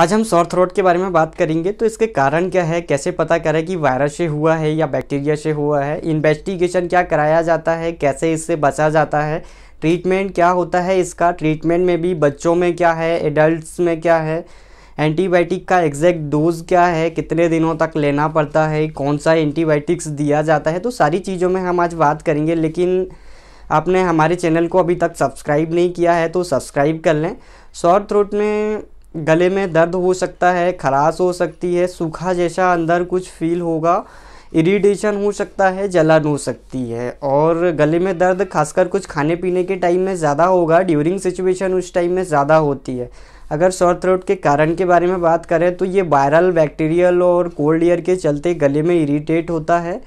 आज हम sorry throat के बारे में बात करेंगे तो इसके कारण क्या है कैसे पता करें कि वायरस से हुआ है या बैक्टीरिया से हुआ है इन्वेस्टिगेशन क्या कराया जाता है कैसे इससे बचा जाता है ट्रीटमेंट क्या होता है इसका ट्रीटमेंट में भी बच्चों में क्या है एडल्ट्स में क्या है एंटीबायोटिक का एग्जैक्ट डोज क्या है कितने दिनों तक लेना पड़ता है कौन सा एंटीबायोटिक्स दिया जाता है तो सारी चीज़ों में हम आज बात करेंगे लेकिन आपने हमारे चैनल को अभी तक सब्सक्राइब नहीं किया है तो सब्सक्राइब कर लें शॉर्ट थ्रोट में गले में दर्द हो सकता है खराश हो सकती है सूखा जैसा अंदर कुछ फील होगा इरीटेशन हो सकता है जलन हो सकती है और गले में दर्द खासकर कुछ खाने पीने के टाइम में ज़्यादा होगा ड्यूरिंग सिचुएशन उस टाइम में ज़्यादा होती है अगर शॉर्ट थ्रोट के कारण के बारे में बात करें तो ये वायरल बैक्टीरियल और कोल्ड एयर के चलते गले में इरीटेट होता है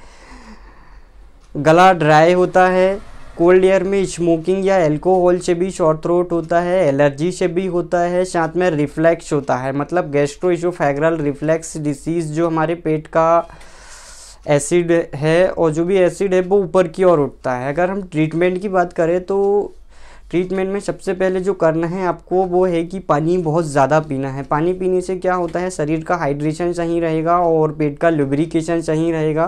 गला ड्राई होता है कोल्ड एयर में स्मोकिंग या एल्कोहल से भी शॉर्ट थ्रोट होता है एलर्जी से भी होता है साथ में रिफ्लेक्स होता है मतलब गैस्ट्रो इशोफेगरल रिफ्लेक्स डिसीज़ जो हमारे पेट का एसिड है और जो भी एसिड है वो ऊपर की ओर उठता है अगर हम ट्रीटमेंट की बात करें तो ट्रीटमेंट में सबसे पहले जो करना है आपको वो है कि पानी बहुत ज़्यादा पीना है पानी पीने से क्या होता है शरीर का हाइड्रेशन सही रहेगा और पेट का लुब्रिकेशन सही रहेगा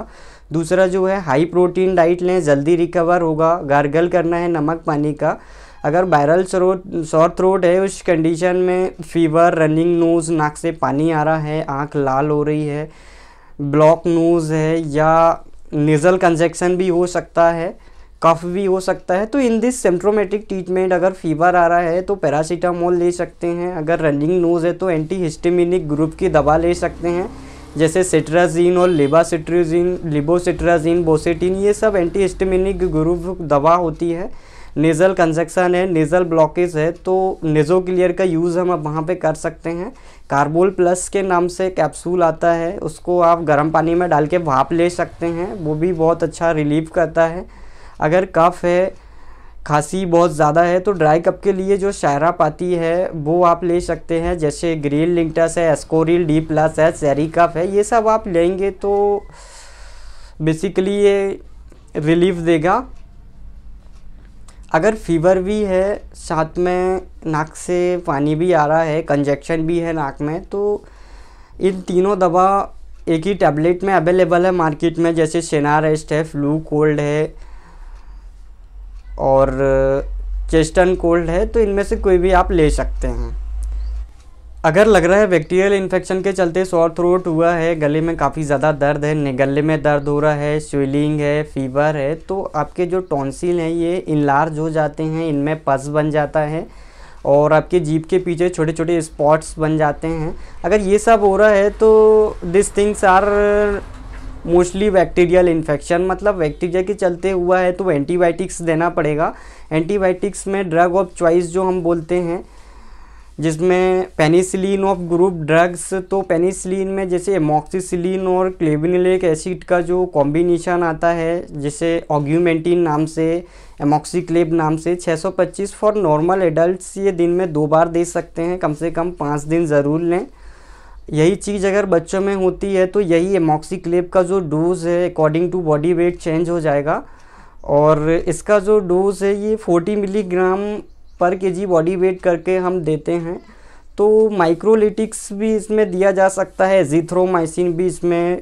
दूसरा जो है हाई प्रोटीन डाइट लें जल्दी रिकवर होगा गार्गल करना है नमक पानी का अगर वायरल शॉर्ट थ्रोट है उस कंडीशन में फीवर रनिंग नोज़ नाक से पानी आ रहा है आँख लाल हो रही है ब्लॉक नोज़ है या निज़ल कंजेक्शन भी हो सकता है कफ भी हो सकता है तो इन दिस सिम्प्टोमेटिक ट्रीटमेंट अगर फीवर आ रहा है तो पैरासीटामोल ले सकते हैं अगर रनिंग नोज़ है तो एंटी हिस्टेमिनिक ग्रुप की दवा ले सकते हैं जैसे सेट्राजीन और लेबासिट्रोजीन लिबोसिट्राजीन बोसेटिन ये सब एंटी हिस्टेमिनिक ग्रुप दवा होती है नेज़ल कंजक्शन है नेज़ल ब्लॉकेज है तो नेज़ो क्लियर का यूज़ हम अब वहाँ पर कर सकते हैं कार्बोल प्लस के नाम से कैप्सूल आता है उसको आप गर्म पानी में डाल के भाप ले सकते हैं वो भी बहुत अच्छा रिलीव करता है अगर कफ है खांसी बहुत ज़्यादा है तो ड्राई कप के लिए जो शायरा पाती है वो आप ले सकते हैं जैसे ग्रीन लिंकटस है एस्कोरिल डी प्लस है सैरी कफ है ये सब आप लेंगे तो बेसिकली ये रिलीफ देगा अगर फीवर भी है साथ में नाक से पानी भी आ रहा है कंजेक्शन भी है नाक में तो इन तीनों दवा एक ही टैबलेट में अवेलेबल है मार्केट में जैसे शेनारेस्ट है फ्लू कोल्ड है और चेस्टन कोल्ड है तो इनमें से कोई भी आप ले सकते हैं अगर लग रहा है बैक्टीरियल इन्फेक्शन के चलते सॉर थ्रोट हुआ है गले में काफ़ी ज़्यादा दर्द है गले में दर्द हो रहा है स्वेलिंग है फीवर है तो आपके जो टॉन्सिल हैं ये इनलार्ज हो जाते हैं इनमें पस बन जाता है और आपके जीप के पीछे छोटे छोटे स्पॉट्स बन जाते हैं अगर ये सब हो रहा है तो this things are mostly bacterial infection मतलब बैक्टीरिया के चलते हुआ है तो एंटीबायोटिक्स देना पड़ेगा एंटीबायोटिक्स में ड्रग ऑफ चॉइस जो हम बोलते हैं जिसमें पेनिसिलिन ऑफ ग्रुप ड्रग्स तो पेनिसिलिन में जैसे एमोक्सिसिलिन और क्लेबिनिलिक एसिड का जो कॉम्बिनेशन आता है जैसे ऑग्यूमेंटिन नाम से एमोक्सीक्लेब नाम से 625 फॉर नॉर्मल एडल्ट्स ये दिन में दो बार दे सकते हैं कम से कम पाँच दिन ज़रूर लें यही चीज़ अगर बच्चों में होती है तो यही क्लेप का जो डोज है according to body weight change हो जाएगा और इसका जो डोज है ये 40 मिलीग्राम पर केजी बॉडी वेट करके हम देते हैं तो माइक्रोलिटिक्स भी इसमें दिया जा सकता है जीथ्रोमाइसिन भी इसमें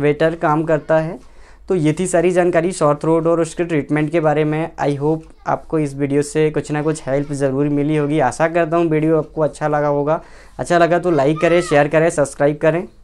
वेटर काम करता है तो ये थी सारी जानकारी शॉर्ट थ्रोट और उसके ट्रीटमेंट के बारे में आई होप आपको इस वीडियो से कुछ ना कुछ हेल्प ज़रूर मिली होगी आशा करता हूँ वीडियो आपको अच्छा लगा होगा अच्छा लगा तो लाइक करें शेयर करें सब्सक्राइब करें